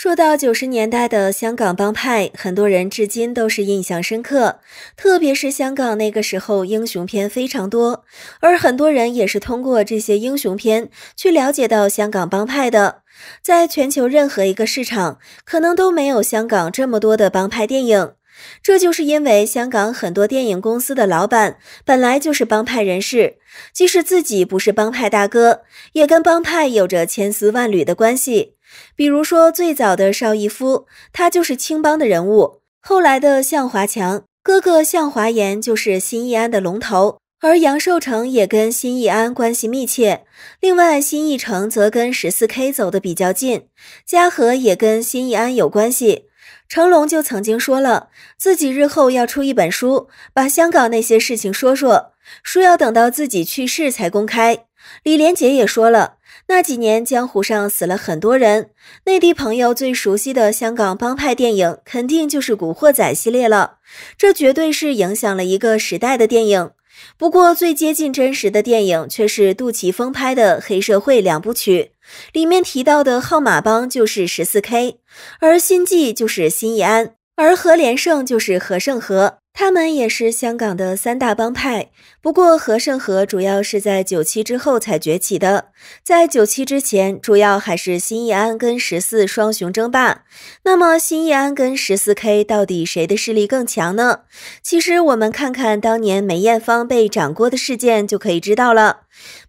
说到九十年代的香港帮派，很多人至今都是印象深刻。特别是香港那个时候，英雄片非常多，而很多人也是通过这些英雄片去了解到香港帮派的。在全球任何一个市场，可能都没有香港这么多的帮派电影。这就是因为香港很多电影公司的老板本来就是帮派人士，即使自己不是帮派大哥，也跟帮派有着千丝万缕的关系。比如说，最早的邵逸夫，他就是青帮的人物；后来的向华强，哥哥向华炎就是新义安的龙头，而杨受成也跟新义安关系密切。另外，新义城则跟十四 K 走得比较近，嘉禾也跟新义安有关系。成龙就曾经说了，自己日后要出一本书，把香港那些事情说说，书要等到自己去世才公开。李连杰也说了。那几年，江湖上死了很多人。内地朋友最熟悉的香港帮派电影，肯定就是《古惑仔》系列了。这绝对是影响了一个时代的电影。不过，最接近真实的电影，却是杜琪峰拍的《黑社会》两部曲。里面提到的“号码帮”就是十四 K，而“心计”就是心逸安，而何连胜就是何胜和。他们也是香港的三大帮派，不过和胜和主要是在九七之后才崛起的，在九七之前，主要还是新义安跟十四双雄争霸。那么新义安跟十四 K 到底谁的势力更强呢？其实我们看看当年梅艳芳被掌掴的事件就可以知道了。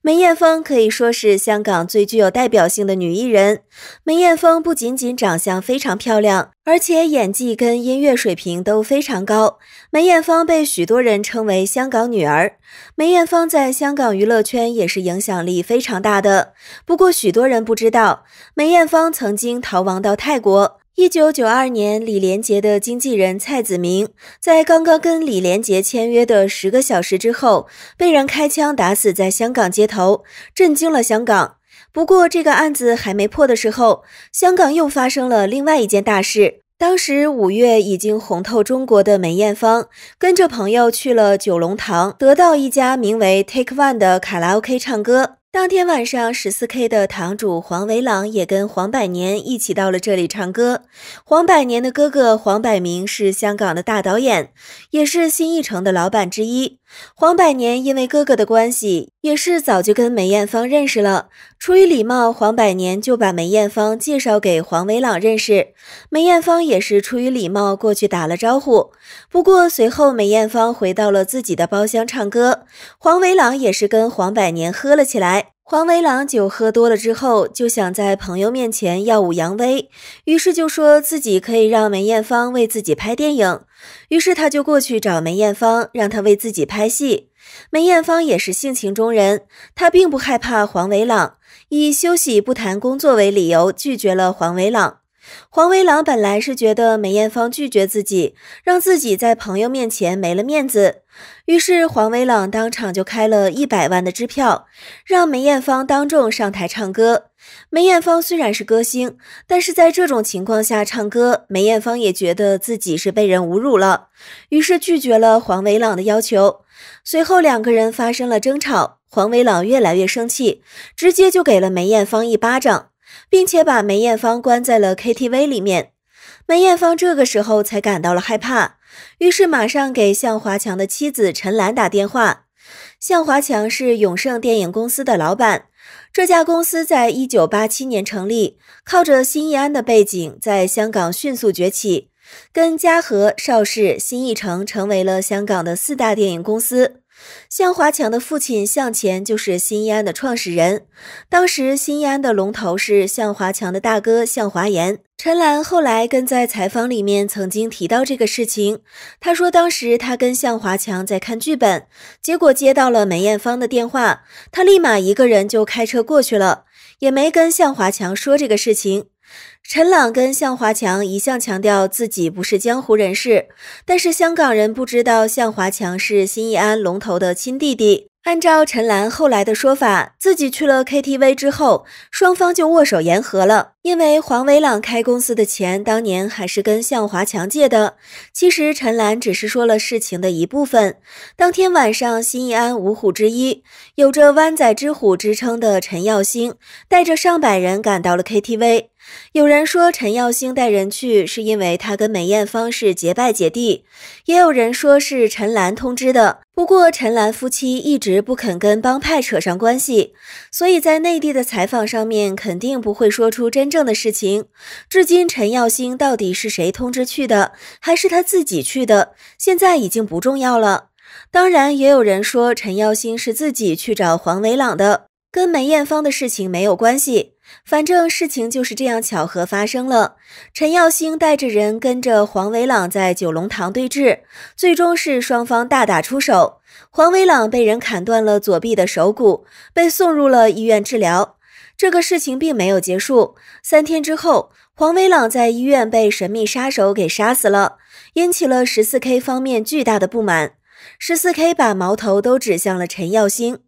梅艳芳可以说是香港最具有代表性的女艺人，梅艳芳不仅仅长相非常漂亮，而且演技跟音乐水平都非常高。梅艳芳被许多人称为“香港女儿”，梅艳芳在香港娱乐圈也是影响力非常大的。不过，许多人不知道，梅艳芳曾经逃亡到泰国。一九九二年，李连杰的经纪人蔡子明在刚刚跟李连杰签约的十个小时之后，被人开枪打死在香港街头，震惊了香港。不过，这个案子还没破的时候，香港又发生了另外一件大事。当时五月已经红透中国的梅艳芳，跟着朋友去了九龙塘，得到一家名为 Take One 的卡拉 OK 唱歌。当天晚上，十四 K 的堂主黄维朗也跟黄百年一起到了这里唱歌。黄百年的哥哥黄百鸣是香港的大导演，也是新艺城的老板之一。黄百年因为哥哥的关系，也是早就跟梅艳芳认识了。出于礼貌，黄百年就把梅艳芳介绍给黄维朗认识。梅艳芳也是出于礼貌过去打了招呼。不过随后，梅艳芳回到了自己的包厢唱歌。黄维朗也是跟黄百年喝了起来。黄维朗酒喝多了之后，就想在朋友面前耀武扬威，于是就说自己可以让梅艳芳为自己拍电影，于是他就过去找梅艳芳，让她为自己拍戏。梅艳芳也是性情中人，她并不害怕黄维朗，以休息不谈工作为理由拒绝了黄维朗。黄维朗本来是觉得梅艳芳拒绝自己，让自己在朋友面前没了面子，于是黄维朗当场就开了一百万的支票，让梅艳芳当众上台唱歌。梅艳芳虽然是歌星，但是在这种情况下唱歌，梅艳芳也觉得自己是被人侮辱了，于是拒绝了黄维朗的要求。随后两个人发生了争吵，黄维朗越来越生气，直接就给了梅艳芳一巴掌。并且把梅艳芳关在了 KTV 里面，梅艳芳这个时候才感到了害怕，于是马上给向华强的妻子陈岚打电话。向华强是永盛电影公司的老板，这家公司在一九八七年成立，靠着新义安的背景，在香港迅速崛起，跟嘉禾、邵氏、新艺城成为了香港的四大电影公司。向华强的父亲向前就是新艺安的创始人。当时新艺安的龙头是向华强的大哥向华严。陈岚后来跟在采访里面曾经提到这个事情，他说当时他跟向华强在看剧本，结果接到了梅艳芳的电话，他立马一个人就开车过去了，也没跟向华强说这个事情。陈朗跟向华强一向强调自己不是江湖人士，但是香港人不知道向华强是新义安龙头的亲弟弟。按照陈岚后来的说法，自己去了 KTV 之后，双方就握手言和了。因为黄伟朗开公司的钱当年还是跟向华强借的。其实陈岚只是说了事情的一部分。当天晚上，新义安五虎之一，有着湾仔之虎之称的陈耀星，带着上百人赶到了 KTV。有人说陈耀兴带人去是因为他跟梅艳芳是结拜姐弟，也有人说是陈岚通知的。不过陈岚夫妻一直不肯跟帮派扯上关系，所以在内地的采访上面肯定不会说出真正的事情。至今陈耀兴到底是谁通知去的，还是他自己去的，现在已经不重要了。当然，也有人说陈耀兴是自己去找黄伟朗的，跟梅艳芳的事情没有关系。反正事情就是这样，巧合发生了。陈耀兴带着人跟着黄伟朗在九龙塘对峙，最终是双方大打出手。黄伟朗被人砍断了左臂的手骨，被送入了医院治疗。这个事情并没有结束。三天之后，黄伟朗在医院被神秘杀手给杀死了，引起了十四 K 方面巨大的不满。十四 K 把矛头都指向了陈耀兴。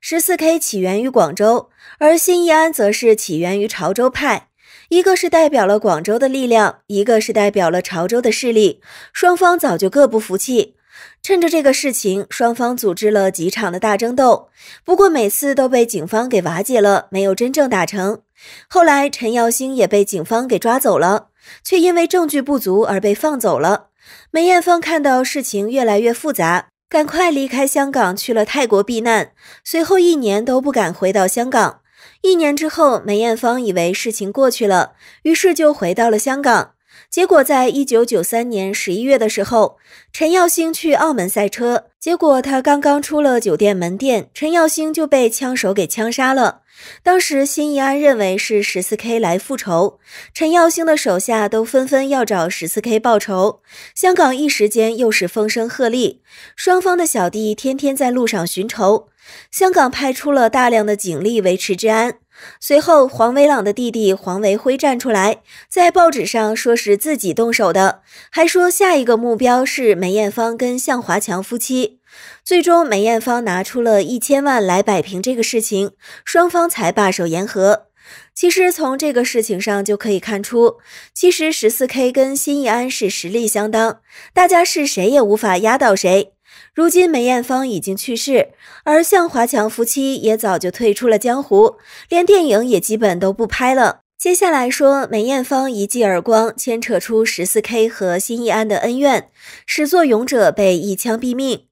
十四 K 起源于广州，而新义安则是起源于潮州派。一个是代表了广州的力量，一个是代表了潮州的势力。双方早就各不服气，趁着这个事情，双方组织了几场的大争斗。不过每次都被警方给瓦解了，没有真正打成。后来陈耀星也被警方给抓走了，却因为证据不足而被放走了。梅艳芳看到事情越来越复杂。赶快离开香港，去了泰国避难。随后一年都不敢回到香港。一年之后，梅艳芳以为事情过去了，于是就回到了香港。结果，在一九九三年十一月的时候，陈耀星去澳门赛车，结果他刚刚出了酒店门店，陈耀星就被枪手给枪杀了。当时，辛夷安认为是十四 K 来复仇，陈耀星的手下都纷纷要找十四 K 报仇，香港一时间又是风声鹤唳，双方的小弟天天在路上寻仇，香港派出了大量的警力维持治安。随后，黄伟朗的弟弟黄维辉站出来，在报纸上说是自己动手的，还说下一个目标是梅艳芳跟向华强夫妻。最终，梅艳芳拿出了一千万来摆平这个事情，双方才罢手言和。其实从这个事情上就可以看出，其实十四 K 跟新义安是实力相当，大家是谁也无法压倒谁。如今梅艳芳已经去世，而向华强夫妻也早就退出了江湖，连电影也基本都不拍了。接下来说梅艳芳一记耳光牵扯出十四 K 和新义安的恩怨，始作俑者被一枪毙命。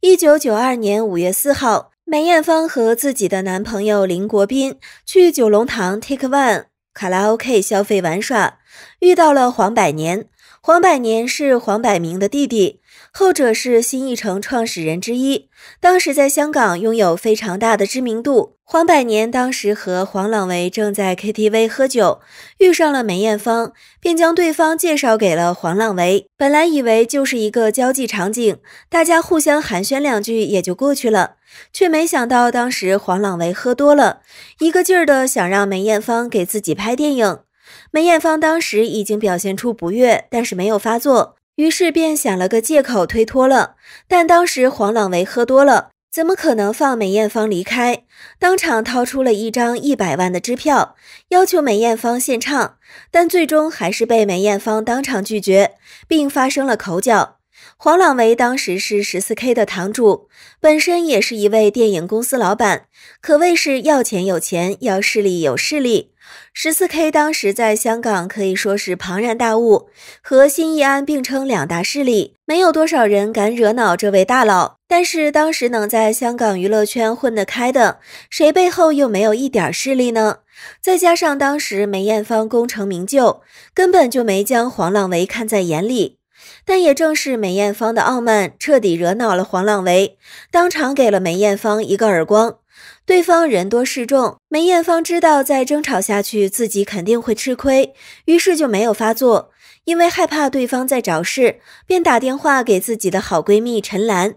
一九九二年五月四号，梅艳芳和自己的男朋友林国斌去九龙塘 Take One 卡拉 OK 消费玩耍，遇到了黄百年。黄百年是黄百鸣的弟弟。后者是新艺城创始人之一，当时在香港拥有非常大的知名度。黄百年当时和黄朗维正在 KTV 喝酒，遇上了梅艳芳，便将对方介绍给了黄朗维。本来以为就是一个交际场景，大家互相寒暄两句也就过去了，却没想到当时黄朗维喝多了，一个劲儿的想让梅艳芳给自己拍电影。梅艳芳当时已经表现出不悦，但是没有发作。于是便想了个借口推脱了，但当时黄朗维喝多了，怎么可能放梅艳芳离开？当场掏出了一张一百万的支票，要求梅艳芳献唱，但最终还是被梅艳芳当场拒绝，并发生了口角。黄朗维当时是十四 K 的堂主，本身也是一位电影公司老板，可谓是要钱有钱，要势力有势力。十四 K 当时在香港可以说是庞然大物，和新义安并称两大势力，没有多少人敢惹恼这位大佬。但是当时能在香港娱乐圈混得开的，谁背后又没有一点势力呢？再加上当时梅艳芳功成名就，根本就没将黄朗维看在眼里。但也正是梅艳芳的傲慢，彻底惹恼了黄朗维，当场给了梅艳芳一个耳光。对方人多势众，梅艳芳知道再争吵下去自己肯定会吃亏，于是就没有发作，因为害怕对方再找事，便打电话给自己的好闺蜜陈兰。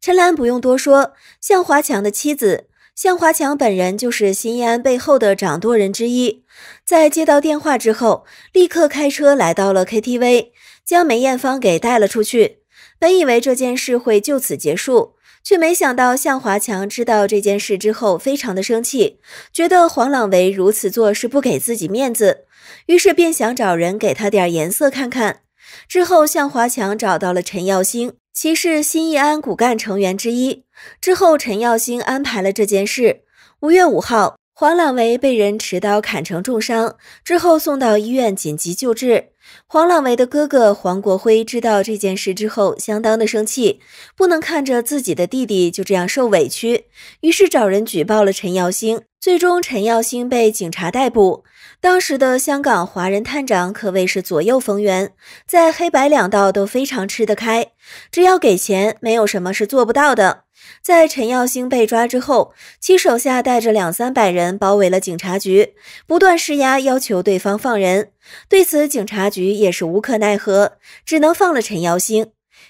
陈兰不用多说，向华强的妻子，向华强本人就是新艺安背后的掌舵人之一。在接到电话之后，立刻开车来到了 KTV，将梅艳芳给带了出去。本以为这件事会就此结束。却没想到，向华强知道这件事之后，非常的生气，觉得黄朗维如此做是不给自己面子，于是便想找人给他点颜色看看。之后，向华强找到了陈耀星，其是新义安骨干成员之一。之后，陈耀星安排了这件事。五月五号。黄朗维被人持刀砍成重伤之后，送到医院紧急救治。黄朗维的哥哥黄国辉知道这件事之后，相当的生气，不能看着自己的弟弟就这样受委屈，于是找人举报了陈耀星。最终，陈耀星被警察逮捕。当时的香港华人探长可谓是左右逢源，在黑白两道都非常吃得开，只要给钱，没有什么是做不到的。在陈耀星被抓之后，其手下带着两三百人包围了警察局，不断施压，要求对方放人。对此，警察局也是无可奈何，只能放了陈耀星。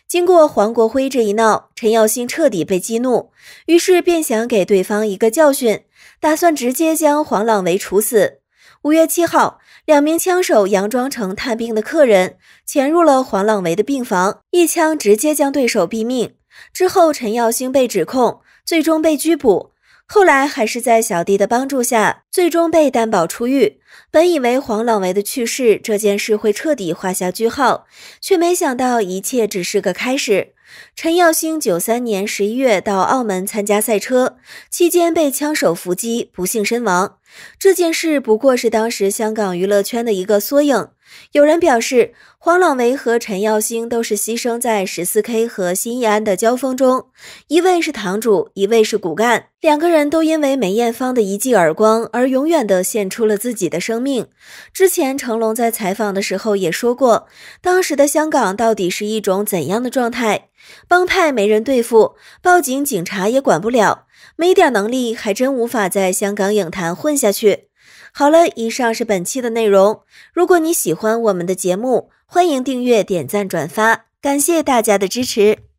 经过黄国辉这一闹，陈耀星彻底被激怒，于是便想给对方一个教训，打算直接将黄朗维处死。五月七号，两名枪手佯装成探病的客人，潜入了黄朗维的病房，一枪直接将对手毙命。之后，陈耀兴被指控，最终被拘捕。后来，还是在小弟的帮助下，最终被担保出狱。本以为黄朗维的去世这件事会彻底画下句号，却没想到一切只是个开始。陈耀兴九三年十一月到澳门参加赛车，期间被枪手伏击，不幸身亡。这件事不过是当时香港娱乐圈的一个缩影。有人表示，黄朗维和陈耀星都是牺牲在十四 K 和新义安的交锋中，一位是堂主，一位是骨干，两个人都因为梅艳芳的一记耳光而永远的献出了自己的生命。之前成龙在采访的时候也说过，当时的香港到底是一种怎样的状态？帮派没人对付，报警警察也管不了，没点能力还真无法在香港影坛混下去。好了，以上是本期的内容。如果你喜欢我们的节目，欢迎订阅、点赞、转发，感谢大家的支持。